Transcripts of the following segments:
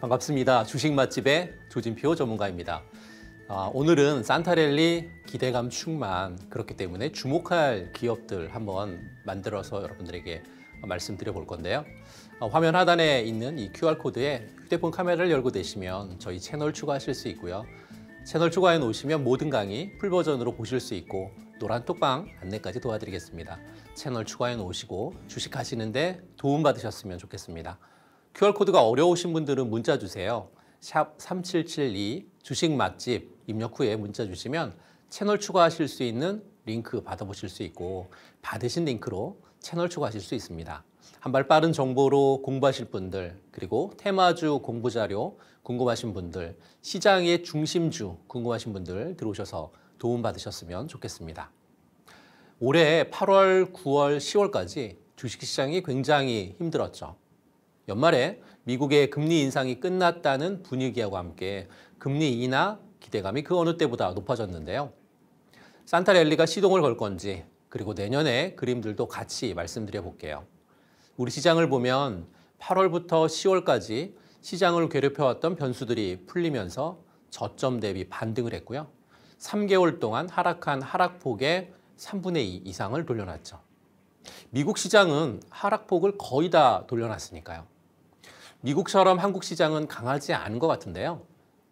반갑습니다. 주식 맛집의 조진표 전문가입니다. 아, 오늘은 산타렐리 기대감 충만 그렇기 때문에 주목할 기업들 한번 만들어서 여러분들에게 말씀드려 볼 건데요. 아, 화면 하단에 있는 이 QR코드에 휴대폰 카메라를 열고 되시면 저희 채널 추가하실 수 있고요. 채널 추가해 놓으시면 모든 강의 풀버전으로 보실 수 있고 노란 톡방 안내까지 도와드리겠습니다. 채널 추가해 놓으시고 주식하시는데 도움받으셨으면 좋겠습니다. QR코드가 어려우신 분들은 문자 주세요. 샵 3772 주식 맛집 입력 후에 문자 주시면 채널 추가하실 수 있는 링크 받아보실 수 있고 받으신 링크로 채널 추가하실 수 있습니다. 한 발 빠른 정보로 공부하실 분들 그리고 테마주 공부 자료 궁금하신 분들 시장의 중심주 궁금하신 분들 들어오셔서 도움 받으셨으면 좋겠습니다. 올해 8월, 9월, 10월까지 주식시장이 굉장히 힘들었죠. 연말에 미국의 금리 인상이 끝났다는 분위기와 함께 금리 인하 기대감이 그 어느 때보다 높아졌는데요. 산타 랠리가 시동을 걸 건지 그리고 내년의 그림들도 같이 말씀드려 볼게요. 우리 시장을 보면 8월부터 10월까지 시장을 괴롭혀왔던 변수들이 풀리면서 저점 대비 반등을 했고요. 3개월 동안 하락한 하락폭의 3분의 2 이상을 돌려놨죠. 미국 시장은 하락폭을 거의 다 돌려놨으니까요. 미국처럼 한국 시장은 강하지 않은 것 같은데요.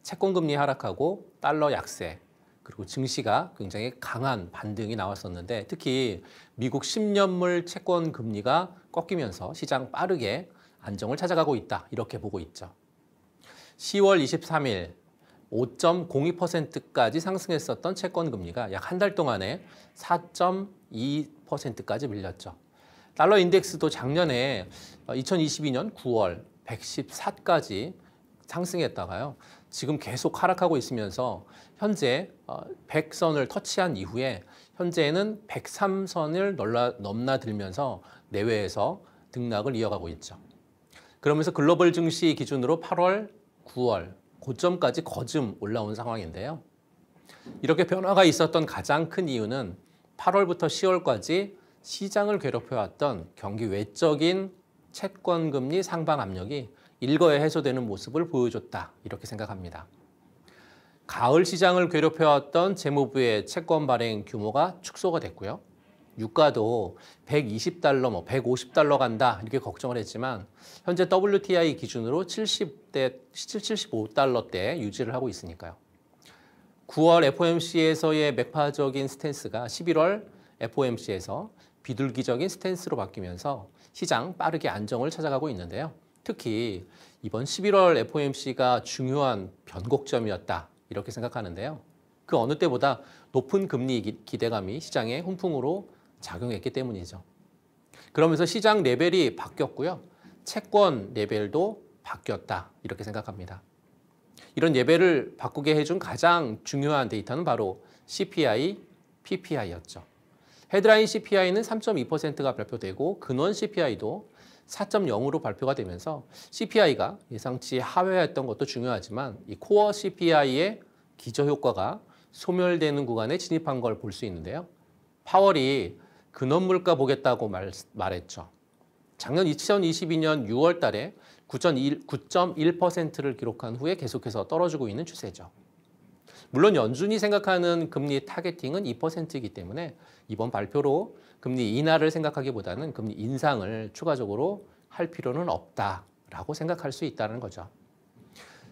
채권금리 하락하고 달러 약세 그리고 증시가 굉장히 강한 반등이 나왔었는데 특히 미국 10년물 채권 금리가 꺾이면서 시장 빠르게 안정을 찾아가고 있다 이렇게 보고 있죠. 10월 23일 5.02%까지 상승했었던 채권 금리가 약 한 달 동안에 4.2%까지 밀렸죠. 달러 인덱스도 작년에 2022년 어, 9월 114까지 상승했다가요. 지금 계속 하락하고 있으면서 현재 100선을 어, 터치한 이후에 현재는 103선을 넘나들면서 내외에서 등락을 이어가고 있죠. 그러면서 글로벌 증시 기준으로 8월, 9월 고점까지 거즘 올라온 상황인데요. 이렇게 변화가 있었던 가장 큰 이유는 8월부터 10월까지 시장을 괴롭혀왔던 경기 외적인 채권 금리 상방 압력이 일거에 해소되는 모습을 보여줬다 이렇게 생각합니다. 가을 시장을 괴롭혀왔던 재무부의 채권 발행 규모가 축소가 됐고요. 유가도 120달러, 뭐 150달러 간다 이렇게 걱정을 했지만 현재 WTI 기준으로 70대, 75달러대 유지를 하고 있으니까요. 9월 FOMC에서의 맥파적인 스탠스가 11월 FOMC에서 비둘기적인 스탠스로 바뀌면서 시장 빠르게 안정을 찾아가고 있는데요. 특히 이번 11월 FOMC가 중요한 변곡점이었다 이렇게 생각하는데요. 그 어느 때보다 높은 금리 기대감이 시장의 훈풍으로 작용했기 때문이죠. 그러면서 시장 레벨이 바뀌었고요. 채권 레벨도 바뀌었다 이렇게 생각합니다. 이런 레벨을 바꾸게 해준 가장 중요한 데이터는 바로 CPI, PPI였죠. 헤드라인 CPI는 3.2%가 발표되고 근원 CPI도 4.0으로 발표가 되면서 CPI가 예상치 하회였던 것도 중요하지만 이 코어 CPI의 기저효과가 소멸되는 구간에 진입한 걸 볼 수 있는데요. 파월이 근원 물가 보겠다고 말, 말했죠. 작년 2022년 6월 달에 9.1%를 기록한 후에 계속해서 떨어지고 있는 추세죠. 물론 연준이 생각하는 금리 타겟팅은 2%이기 때문에 이번 발표로 금리 인하를 생각하기보다는 금리 인상을 추가적으로 할 필요는 없다라고 생각할 수 있다는 거죠.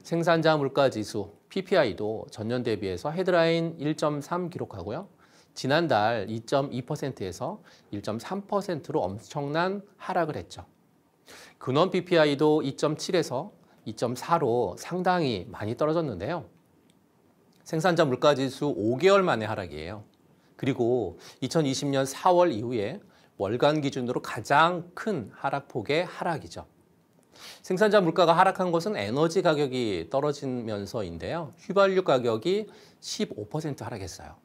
생산자 물가 지수 PPI도 전년 대비해서 헤드라인 1.3 기록하고요. 지난달 2.2%에서 1.3%로 엄청난 하락을 했죠. 근원 PPI도 2.7에서 2.4로 상당히 많이 떨어졌는데요. 생산자 물가지수 5개월 만에 하락이에요. 그리고 2020년 4월 이후에 월간 기준으로 가장 큰 하락폭의 하락이죠. 생산자 물가가 하락한 것은 에너지 가격이 떨어지면서인데요. 휘발유 가격이 15% 하락했어요.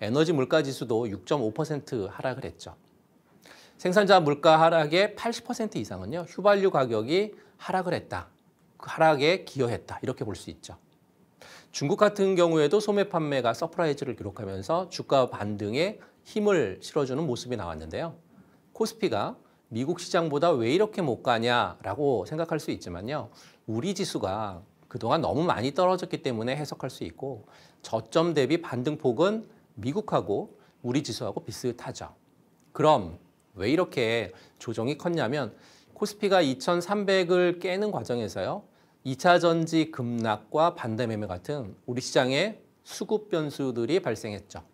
에너지 물가 지수도 6.5% 하락을 했죠. 생산자 물가 하락의 80% 이상은요. 휘발유 가격이 하락을 했다. 그 하락에 기여했다. 이렇게 볼 수 있죠. 중국 같은 경우에도 소매 판매가 서프라이즈를 기록하면서 주가 반등에 힘을 실어주는 모습이 나왔는데요. 코스피가 미국 시장보다 왜 이렇게 못 가냐라고 생각할 수 있지만요. 우리 지수가 그동안 너무 많이 떨어졌기 때문에 해석할 수 있고 저점 대비 반등폭은 미국하고 우리 지수하고 비슷하죠. 그럼 왜 이렇게 조정이 컸냐면 코스피가 2,300을 깨는 과정에서요. 2차 전지 급락과 반대 매매 같은 우리 시장의 수급 변수들이 발생했죠.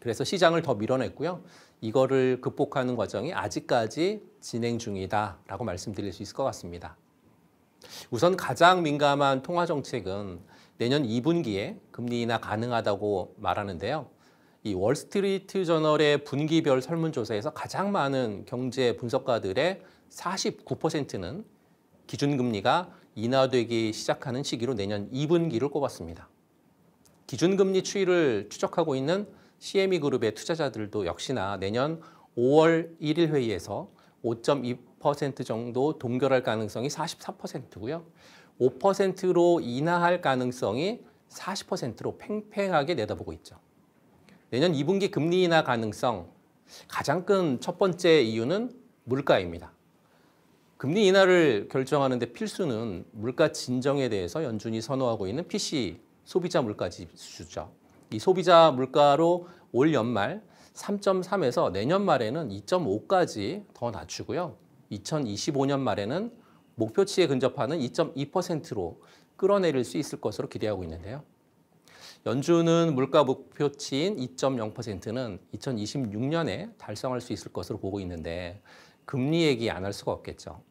그래서 시장을 더 밀어냈고요. 이거를 극복하는 과정이 아직까지 진행 중이다라고 말씀드릴 수 있을 것 같습니다. 우선 가장 민감한 통화 정책은 내년 2분기에 금리 인하 가능하다고 말하는데요. 이 월스트리트 저널의 분기별 설문조사에서 가장 많은 경제 분석가들의 49%는 기준금리가 인하되기 시작하는 시기로 내년 2분기를 꼽았습니다. 기준금리 추이를 추적하고 있는 CME그룹의 투자자들도 역시나 내년 5월 1일 회의에서 5.2% 정도 동결할 가능성이 44%고요. 5%로 인하할 가능성이 40%로 팽팽하게 내다보고 있죠. 내년 2분기 금리 인하 가능성 가장 큰 첫 번째 이유는 물가입니다. 금리 인하를 결정하는데 필수는 물가 진정에 대해서 연준이 선호하고 있는 PC 소비자 물가 지수죠. 이 소비자 물가로 올 연말 3.3에서 내년 말에는 2.5까지 더 낮추고요. 2025년 말에는 목표치에 근접하는 2.2%로 끌어내릴 수 있을 것으로 기대하고 있는데요. 연준은 물가 목표치인 2.0%는 2026년에 달성할 수 있을 것으로 보고 있는데 금리 얘기 안 할 수가 없겠죠.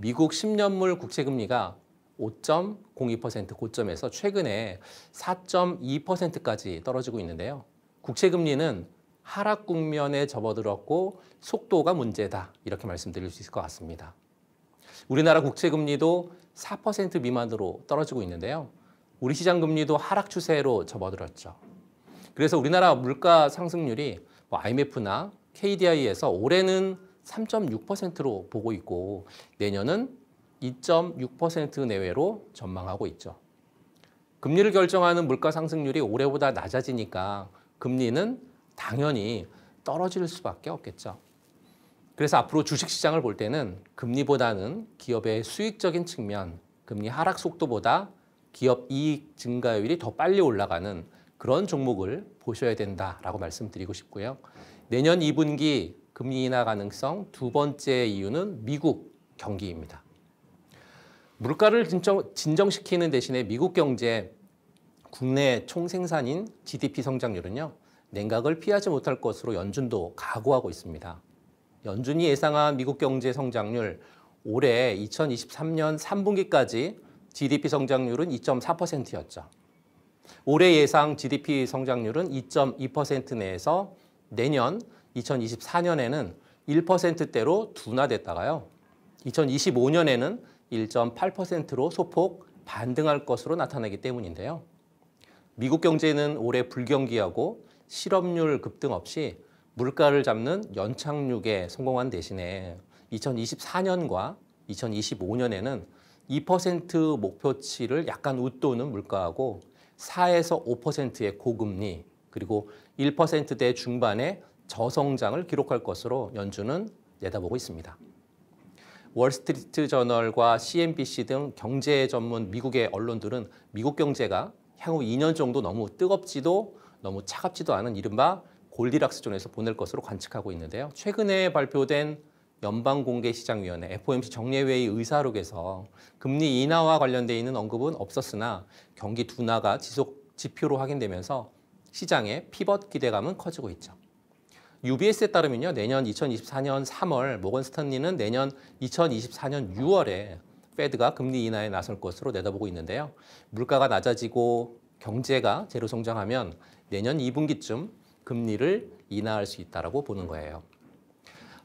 미국 10년물 국채금리가 5.02% 고점에서 최근에 4.2%까지 떨어지고 있는데요. 국채금리는 하락 국면에 접어들었고 속도가 문제다 이렇게 말씀드릴 수 있을 것 같습니다. 우리나라 국채금리도 4% 미만으로 떨어지고 있는데요. 우리 시장 금리도 하락 추세로 접어들었죠. 그래서 우리나라 물가 상승률이 IMF나 뭐 KDI에서 올해는 3.6%로 보고 있고 내년은 2.6% 내외로 전망하고 있죠. 금리를 결정하는 물가 상승률이 올해보다 낮아지니까 금리는 당연히 떨어질 수밖에 없겠죠. 그래서 앞으로 주식시장을 볼 때는 금리보다는 기업의 수익적인 측면, 금리 하락 속도보다 기업 이익 증가율이 더 빨리 올라가는 그런 종목을 보셔야 된다라고 말씀드리고 싶고요. 내년 2분기 금리 인하 가능성 두 번째 이유는 미국 경기입니다. 물가를 진정, 시키는 대신에 미국 경제 국내 총생산인 GDP 성장률은요. 냉각을 피하지 못할 것으로 연준도 각오하고 있습니다. 연준이 예상한 미국 경제 성장률 올해 2023년 3분기까지 GDP 성장률은 2.4%였죠. 올해 예상 GDP 성장률은 2.2% 내에서 내년 2024년에는 1%대로 둔화됐다가요. 2025년에는 1.8%로 소폭 반등할 것으로 나타나기 때문인데요. 미국 경제는 올해 불경기하고 실업률 급등 없이 물가를 잡는 연착륙에 성공한 대신에 2024년과 2025년에는 2% 목표치를 약간 웃도는 물가하고 4에서 5%의 고금리 그리고 1%대 중반의 저성장을 기록할 것으로 연준은 내다보고 있습니다. 월스트리트 저널과 CNBC 등 경제 전문 미국의 언론들은 미국 경제가 향후 2년 정도 너무 뜨겁지도 너무 차갑지도 않은 이른바 골디락스 존에서 보낼 것으로 관측하고 있는데요. 최근에 발표된 연방공개시장위원회 FOMC 정례회의 의사록에서 금리 인하와 관련돼 있는 언급은 없었으나 경기 둔화가 지속 지표로 확인되면서 시장의 피벗 기대감은 커지고 있죠. UBS에 따르면요. 내년 2024년 3월 모건 스탠리는 내년 2024년 6월에 페드가 금리 인하에 나설 것으로 내다보고 있는데요. 물가가 낮아지고 경제가 제로 성장하면 내년 2분기쯤 금리를 인하할 수 있다라고 보는 거예요.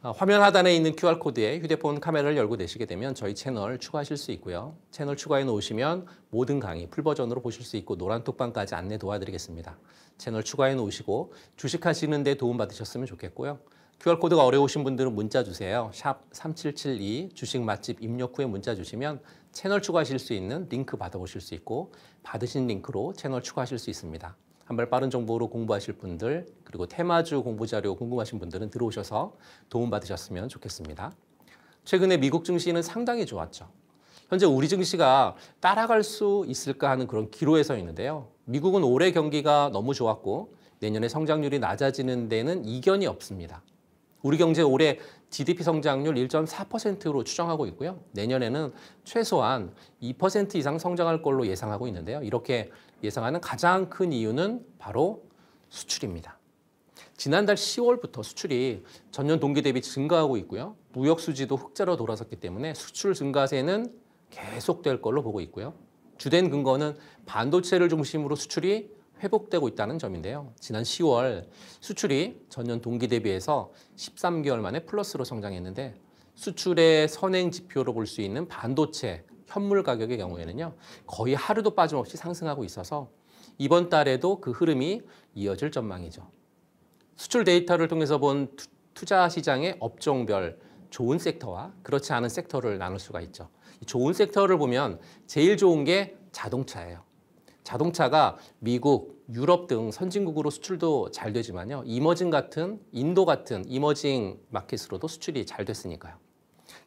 어, 화면 하단에 있는 QR코드에 휴대폰 카메라를 열고 내시게 되면 저희 채널 추가하실 수 있고요. 채널 추가해 놓으시면 모든 강의 풀버전으로 보실 수 있고 노란톡방까지 안내 도와드리겠습니다. 채널 추가해 놓으시고 주식하시는 데 도움받으셨으면 좋겠고요. QR코드가 어려우신 분들은 문자 주세요. 샵 3772 주식 맛집 입력 후에 문자 주시면 채널 추가하실 수 있는 링크 받아보실 수 있고 받으신 링크로 채널 추가하실 수 있습니다. 한발 빠른 정보로 공부하실 분들 그리고 테마주 공부 자료 궁금하신 분들은 들어오셔서 도움 받으셨으면 좋겠습니다. 최근에 미국 증시는 상당히 좋았죠. 현재 우리 증시가 따라갈 수 있을까 하는 그런 기로에 서 있는데요. 미국은 올해 경기가 너무 좋았고 내년에 성장률이 낮아지는 데는 이견이 없습니다. 우리 경제 올해 GDP 성장률 1.4%로 추정하고 있고요. 내년에는 최소한 2% 이상 성장할 걸로 예상하고 있는데요. 이렇게 예상하는 가장 큰 이유는 바로 수출입니다. 지난달 10월부터 수출이 전년 동기 대비 증가하고 있고요. 무역 수지도 흑자로 돌아섰기 때문에 수출 증가세는 계속될 걸로 보고 있고요. 주된 근거는 반도체를 중심으로 수출이 회복되고 있다는 점인데요. 지난 10월 수출이 전년 동기 대비해서 13개월 만에 플러스로 성장했는데 수출의 선행 지표로 볼 수 있는 반도체 현물 가격의 경우에는요. 거의 하루도 빠짐없이 상승하고 있어서 이번 달에도 그 흐름이 이어질 전망이죠. 수출 데이터를 통해서 본 투자 시장의 업종별 좋은 섹터와 그렇지 않은 섹터를 나눌 수가 있죠. 좋은 섹터를 보면 제일 좋은 게 자동차예요. 자동차가 미국, 유럽 등 선진국으로 수출도 잘 되지만요. 이머징 같은 인도 같은 이머징 마켓으로도 수출이 잘 됐으니까요.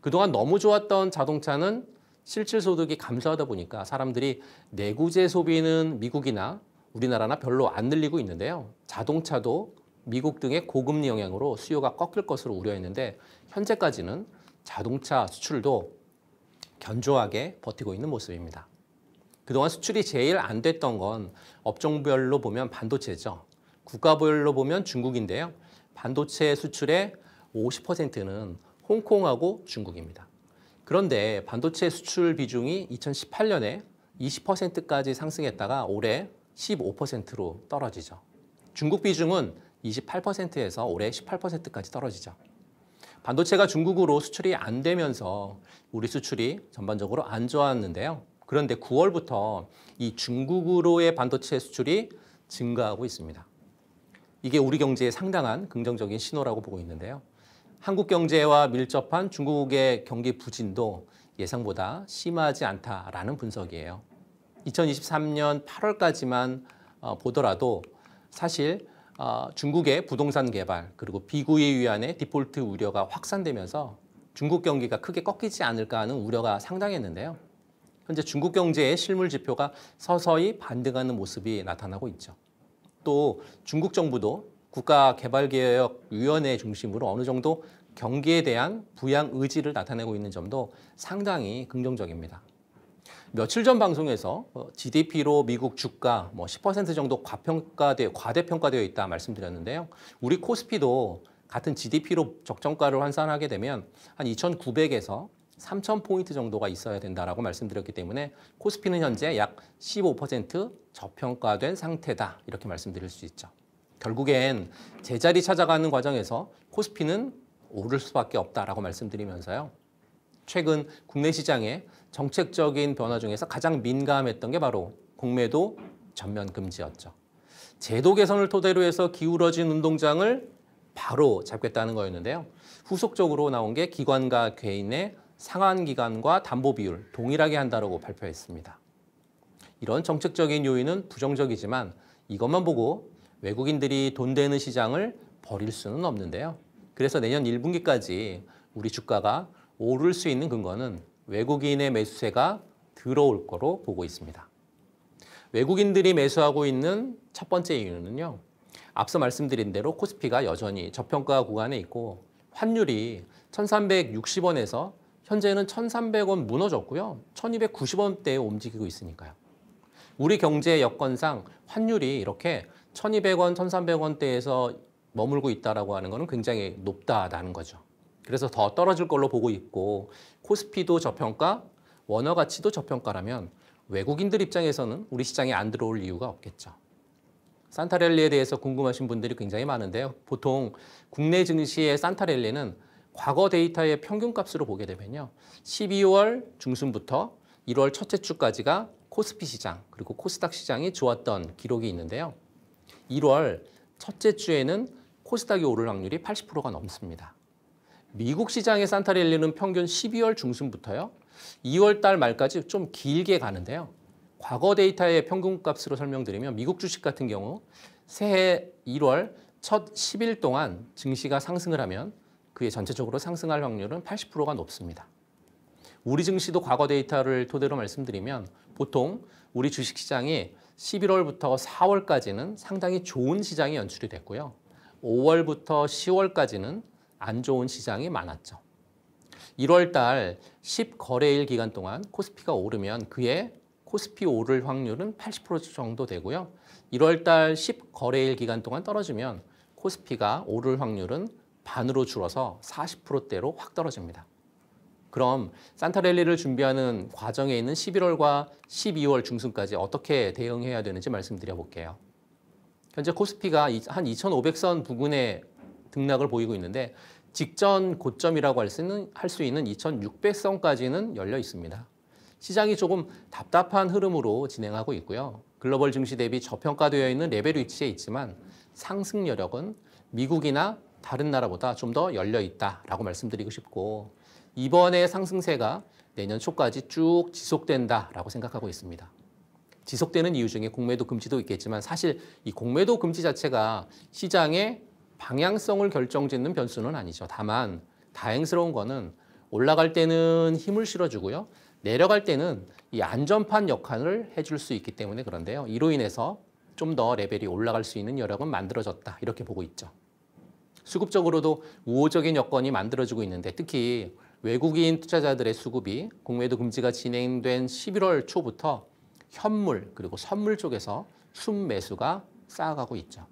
그동안 너무 좋았던 자동차는 실질 소득이 감소하다 보니까 사람들이 내구재 소비는 미국이나 우리나라나 별로 안 늘리고 있는데요. 자동차도 미국 등의 고금리 영향으로 수요가 꺾일 것으로 우려했는데 현재까지는 자동차 수출도 견조하게 버티고 있는 모습입니다. 그동안 수출이 제일 안 됐던 건 업종별로 보면 반도체죠. 국가별로 보면 중국인데요. 반도체 수출의 50%는 홍콩하고 중국입니다. 그런데 반도체 수출 비중이 2018년에 20%까지 상승했다가 올해 15%로 떨어지죠. 중국 비중은 28%에서 올해 18%까지 떨어지죠. 반도체가 중국으로 수출이 안 되면서 우리 수출이 전반적으로 안 좋았는데요. 그런데 9월부터 이 중국으로의 반도체 수출이 증가하고 있습니다. 이게 우리 경제에 상당한 긍정적인 신호라고 보고 있는데요. 한국 경제와 밀접한 중국의 경기 부진도 예상보다 심하지 않다라는 분석이에요. 2023년 8월까지만 어, 보더라도 사실 어, 중국의 부동산 개발 그리고 비구의 위안의 디폴트 우려가 확산되면서 중국 경기가 크게 꺾이지 않을까 하는 우려가 상당했는데요. 현재 중국 경제의 실물 지표가 서서히 반등하는 모습이 나타나고 있죠. 또 중국 정부도 국가개발개혁위원회 중심으로 어느 정도 경기에 대한 부양 의지를 나타내고 있는 점도 상당히 긍정적입니다. 며칠 전 방송에서 GDP로 어, 미국 주가 뭐10% 정도 과평가되 과대평가되어 있다 말씀드렸는데요. 우리 코스피도 같은 GDP로 적정가를 환산하게 되면 한 2,900에서 3 0 0 0 포인트 정도가 있어야 된다라고 말씀드렸기 때문에 코스피는 현재 약 15% 저평가된 상태다 이렇게 말씀드릴 수 있죠. 결국엔 제자리 찾아가는 과정에서 코스피는 오를 수밖에 없다라고 말씀드리면서요. 최근 국내 시장의 정책적인 변화 중에서 가장 민감했던 게 바로 공매도 전면 금지였죠. 제도 개선을 토대로 해서 기울어진 운동장을 바로 잡겠다는 거였는데요. 후속적으로 나온 게 기관과 개인의 상환 기간과 담보 비율 동일하게 한다고 발표했습니다. 이런 정책적인 요인은 부정적이지만 이것만 보고 외국인들이 돈 되는 시장을 버릴 수는 없는데요. 그래서 내년 1분기까지 우리 주가가 오를 수 있는 근거는 외국인의 매수세가 들어올 거로 보고 있습니다. 외국인들이 매수하고 있는 첫 번째 이유는요. 앞서 말씀드린 대로 코스피가 여전히 저평가 구간에 있고 환율이 1360원에서 현재는 1,300원 무너졌고요. 1,290원대에 움직이고 있으니까요. 우리 경제 여건상 환율이 이렇게 1,200원, 1,300원대에서 머물고 있다라고 하는 것은 굉장히 높다라는 거죠. 그래서 더 떨어질 걸로 보고 있고 코스피도 저평가, 원화 가치도 저평가라면 외국인들 입장에서는 우리 시장에 안 들어올 이유가 없겠죠. 산타랠리에 대해서 궁금하신 분들이 굉장히 많은데요. 보통 국내 증시의 산타랠리는 과거 데이터의 평균값으로 보게 되면요. 12월 중순부터 1월 첫째 주까지가 코스피 시장 그리고 코스닥 시장이 좋았던 기록이 있는데요. 1월 첫째 주에는 코스닥이 오를 확률이 80%가 넘습니다. 미국 시장의 산타랠리는 평균 12월 중순부터요. 2월 달 말까지 좀 길게 가는데요. 과거 데이터의 평균값으로 설명드리면 미국 주식 같은 경우 새해 1월 첫 10일 동안 증시가 상승을 하면 그의 전체적으로 상승할 확률은 80%가 높습니다. 우리 증시도 과거 데이터를 토대로 말씀드리면 보통 우리 주식시장이 11월부터 4월까지는 상당히 좋은 시장이 연출이 됐고요. 5월부터 10월까지는 안 좋은 시장이 많았죠. 1월 달 10거래일 기간 동안 코스피가 오르면 그에 코스피 오를 확률은 80% 정도 되고요. 1월 달 10거래일 기간 동안 떨어지면 코스피가 오를 확률은 반으로 줄어서 40%대로 확 떨어집니다. 그럼 산타랠리를 준비하는 과정에 있는 11월과 12월 중순까지 어떻게 대응해야 되는지 말씀드려 볼게요. 현재 코스피가 한 2,500선 부근에 등락을 보이고 있는데 직전 고점이라고 할수 있는, 할 수 있는 2,600선까지는 열려 있습니다. 시장이 조금 답답한 흐름으로 진행하고 있고요. 글로벌 증시 대비 저평가되어 있는 레벨 위치에 있지만 상승 여력은 미국이나 다른 나라보다 좀 더 열려 있다라고 말씀드리고 싶고 이번에 상승세가 내년 초까지 쭉 지속된다라고 생각하고 있습니다. 지속되는 이유 중에 공매도 금지도 있겠지만 사실 이 공매도 금지 자체가 시장의 방향성을 결정짓는 변수는 아니죠. 다만 다행스러운 거는 올라갈 때는 힘을 실어주고요. 내려갈 때는 이 안전판 역할을 해줄 수 있기 때문에 그런데요. 이로 인해서 좀 더 레벨이 올라갈 수 있는 여력은 만들어졌다 이렇게 보고 있죠. 수급적으로도 우호적인 여건이 만들어지고 있는데 특히 외국인 투자자들의 수급이 공매도 금지가 진행된 11월 초부터 현물 그리고 선물 쪽에서 순매수가 쌓아가고 있죠.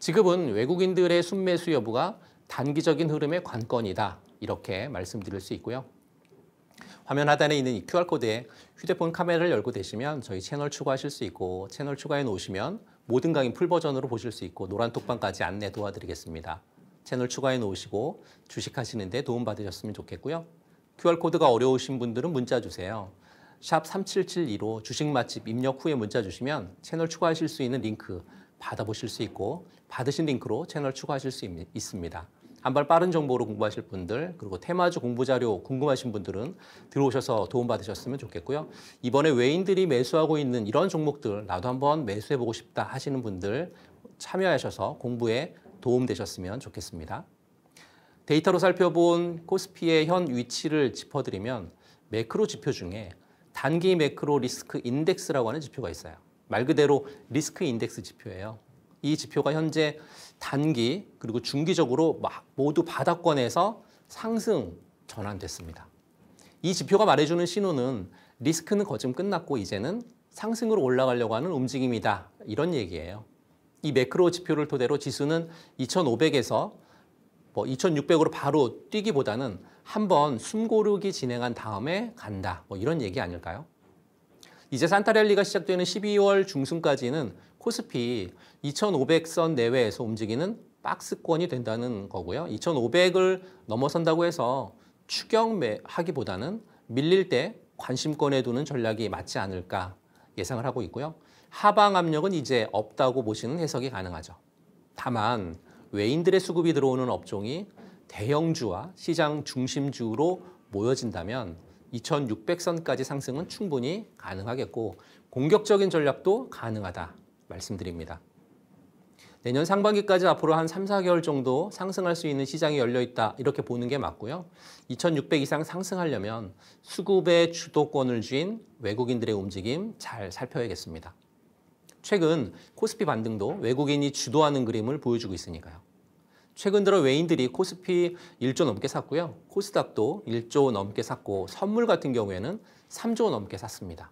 지금은 외국인들의 순매수 여부가 단기적인 흐름의 관건이다 이렇게 말씀드릴 수 있고요. 화면 하단에 있는 이 QR코드에 휴대폰 카메라를 열고 계시면 저희 채널 추가하실 수 있고 채널 추가해 놓으시면 모든 강의 풀 버전으로 보실 수 있고 노란톡방까지 안내 도와드리겠습니다. 채널 추가해 놓으시고 주식하시는데 도움 받으셨으면 좋겠고요. QR코드가 어려우신 분들은 문자 주세요. 샵 3772로 주식 맛집 입력 후에 문자 주시면 채널 추가하실 수 있는 링크 받아보실 수 있고 받으신 링크로 채널 추가하실 수 있, 있습니다. 한발 빠른 정보로 공부하실 분들 그리고 테마주 공부 자료 궁금하신 분들은 들어오셔서 도움받으셨으면 좋겠고요. 이번에 외인들이 매수하고 있는 이런 종목들 나도 한번 매수해보고 싶다 하시는 분들 참여하셔서 공부에 도움되셨으면 좋겠습니다. 데이터로 살펴본 코스피의 현 위치를 짚어드리면 매크로 지표 중에 단기 매크로 리스크 인덱스라고 하는 지표가 있어요. 말 그대로 리스크 인덱스 지표예요. 이 지표가 현재 단기 그리고 중기적으로 모두 바닥권에서 상승 전환됐습니다. 이 지표가 말해주는 신호는 리스크는 거점 끝났고 이제는 상승으로 올라가려고 하는 움직임이다. 이런 얘기예요. 이 매크로 지표를 토대로 지수는 2,500에서 뭐 2,600으로 바로 뛰기보다는 한번 숨고르기 진행한 다음에 간다. 뭐 이런 얘기 아닐까요? 이제 산타랠리가 시작되는 12월 중순까지는 코스피 2,500선 내외에서 움직이는 박스권이 된다는 거고요. 2,500을 넘어선다고 해서 추격하기보다는 밀릴 때 관심권에 두는 전략이 맞지 않을까 예상을 하고 있고요. 하방 압력은 이제 없다고 보시는 해석이 가능하죠. 다만 외인들의 수급이 들어오는 업종이 대형주와 시장 중심주로 모여진다면 2,600선까지 상승은 충분히 가능하겠고 공격적인 전략도 가능하다. 말씀드립니다. 내년 상반기까지 앞으로 한 3, 4개월 정도 상승할 수 있는 시장이 열려 있다 이렇게 보는 게 맞고요. 2600 이상 상승하려면 수급의 주도권을 쥔 외국인들의 움직임 잘 살펴야겠습니다. 최근 코스피 반등도 외국인이 주도하는 그림을 보여주고 있으니까요. 최근 들어 외인들이 코스피 1조 넘게 샀고요. 코스닥도 1조 넘게 샀고 선물 같은 경우에는 3조 넘게 샀습니다.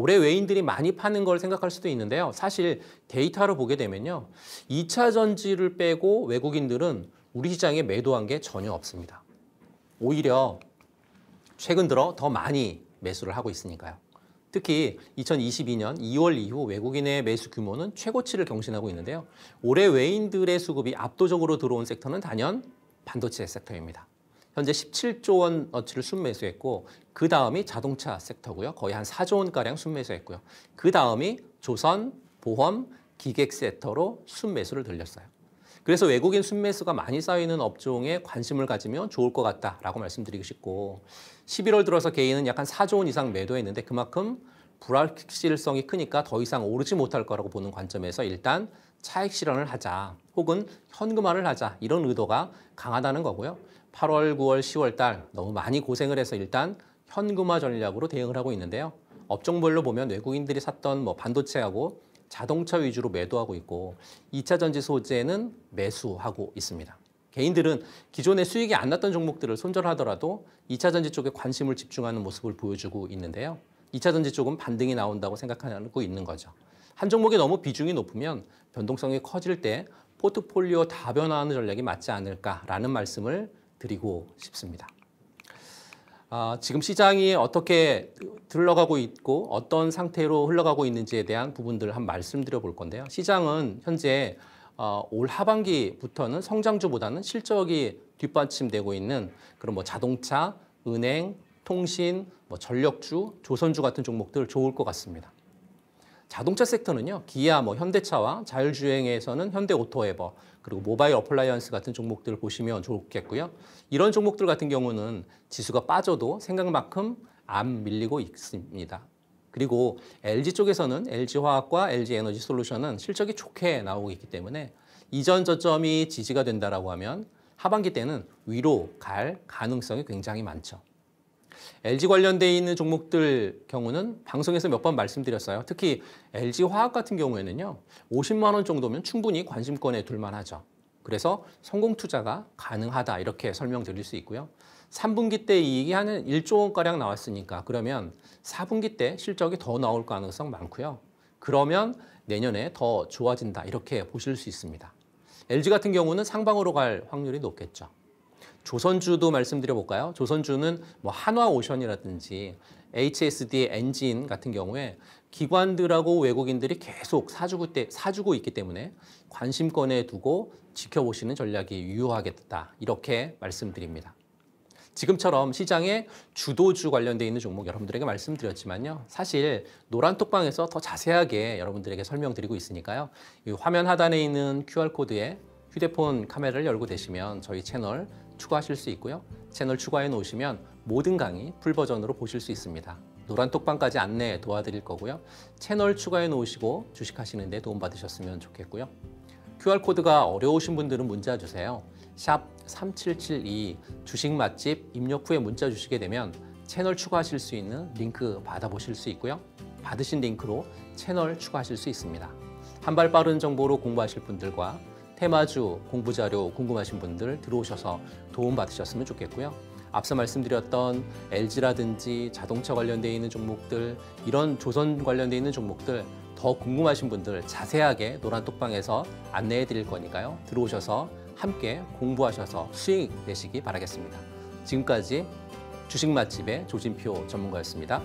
올해 외인들이 많이 파는 걸 생각할 수도 있는데요. 사실 데이터로 보게 되면요. 2차 전지를 빼고 외국인들은 우리 시장에 매도한 게 전혀 없습니다. 오히려 최근 들어 더 많이 매수를 하고 있으니까요. 특히 2022년 2월 이후 외국인의 매수 규모는 최고치를 경신하고 있는데요. 올해 외인들의 수급이 압도적으로 들어온 섹터는 단연 반도체 섹터입니다. 현재 17조 원어치를 순매수했고 그 다음이 자동차 섹터고요. 거의 한 4조 원가량 순매수했고요. 그 다음이 조선, 보험, 기객 섹터로 순매수를 돌렸어요. 그래서 외국인 순매수가 많이 쌓이는 업종에 관심을 가지면 좋을 것 같다라고 말씀드리고 싶고 11월 들어서 개인은 약간 4조 원 이상 매도했는데 그만큼 불확실성이 크니까 더 이상 오르지 못할 거라고 보는 관점에서 일단 차익 실현을 하자 혹은 현금화를 하자 이런 의도가 강하다는 거고요. 8월, 9월, 10월 달 너무 많이 고생을 해서 일단 현금화 전략으로 대응을 하고 있는데요. 업종별로 보면 외국인들이 샀던 뭐 반도체하고 자동차 위주로 매도하고 있고 2차 전지 소재는 매수하고 있습니다. 개인들은 기존에 수익이 안 났던 종목들을 손절하더라도 2차 전지 쪽에 관심을 집중하는 모습을 보여주고 있는데요. 2차 전지 쪽은 반등이 나온다고 생각하고 있는 거죠. 한 종목에 너무 비중이 높으면 변동성이 커질 때 포트폴리오 다변화하는 전략이 맞지 않을까라는 말씀을 드리고 싶습니다. 아, 지금 시장이 어떻게 들러가고 있고 어떤 상태로 흘러가고 있는지에 대한 부분들을 한 말씀드려 볼 건데요. 시장은 현재 어, 올 하반기부터는 성장주보다는 실적이 뒷받침되고 있는 그런 뭐 자동차, 은행, 통신, 뭐 전력주, 조선주 같은 종목들 좋을 것 같습니다. 자동차 섹터는요. 기아, 뭐 현대차와 자율주행에서는 현대오토에버 그리고 모바일 어플라이언스 같은 종목들을 보시면 좋겠고요. 이런 종목들 같은 경우는 지수가 빠져도 생각만큼 안 밀리고 있습니다. 그리고 LG 쪽에서는 LG화학과 LG에너지솔루션은 실적이 좋게 나오고 있기 때문에 이전 저점이 지지가 된다라고 하면 하반기 때는 위로 갈 가능성이 굉장히 많죠. LG 관련돼 있는 종목들 경우는 방송에서 몇 번 말씀드렸어요. 특히 LG 화학 같은 경우에는요. 50만 원 정도면 충분히 관심권에 둘만 하죠. 그래서 성공 투자가 가능하다 이렇게 설명드릴 수 있고요. 3분기 때 이익이 한 1조 원가량 나왔으니까 그러면 4분기 때 실적이 더 나올 가능성 많고요. 그러면 내년에 더 좋아진다 이렇게 보실 수 있습니다. LG 같은 경우는 상방으로 갈 확률이 높겠죠. 조선주도 말씀드려볼까요? 조선주는 뭐 한화오션이라든지 HSD 엔진 같은 경우에 기관들하고 외국인들이 계속 사주고, 때, 사주고 있기 때문에 관심권에 두고 지켜보시는 전략이 유효하겠다 이렇게 말씀드립니다. 지금처럼 시장에 주도주 관련되어 있는 종목 여러분들에게 말씀드렸지만요. 사실 노란톡방에서 더 자세하게 여러분들에게 설명드리고 있으니까요. 이 화면 하단에 있는 QR코드에 휴대폰 카메라를 열고 되시면 저희 채널 추가하실 수 있고요. 채널 추가해 놓으시면 모든 강의 풀 버전으로 보실 수 있습니다. 노란 톡방까지 안내 도와드릴 거고요. 채널 추가해 놓으시고 주식하시는 데 도움받으셨으면 좋겠고요. QR코드가 어려우신 분들은 문자 주세요. 샵 3772 주식 맛집 입력 후에 문자 주시게 되면 채널 추가하실 수 있는 링크 받아보실 수 있고요. 받으신 링크로 채널 추가하실 수 있습니다. 한발 빠른 정보로 공부하실 분들과 테마주 공부 자료 궁금하신 분들 들어오셔서 도움 받으셨으면 좋겠고요. 앞서 말씀드렸던 LG라든지 자동차 관련되어 있는 종목들, 이런 조선 관련되어 있는 종목들 더 궁금하신 분들 자세하게 노란 톡방에서 안내해 드릴 거니까요. 들어오셔서 함께 공부하셔서 수익 내시기 바라겠습니다. 지금까지 주식 맛집의 조진표 전문가였습니다.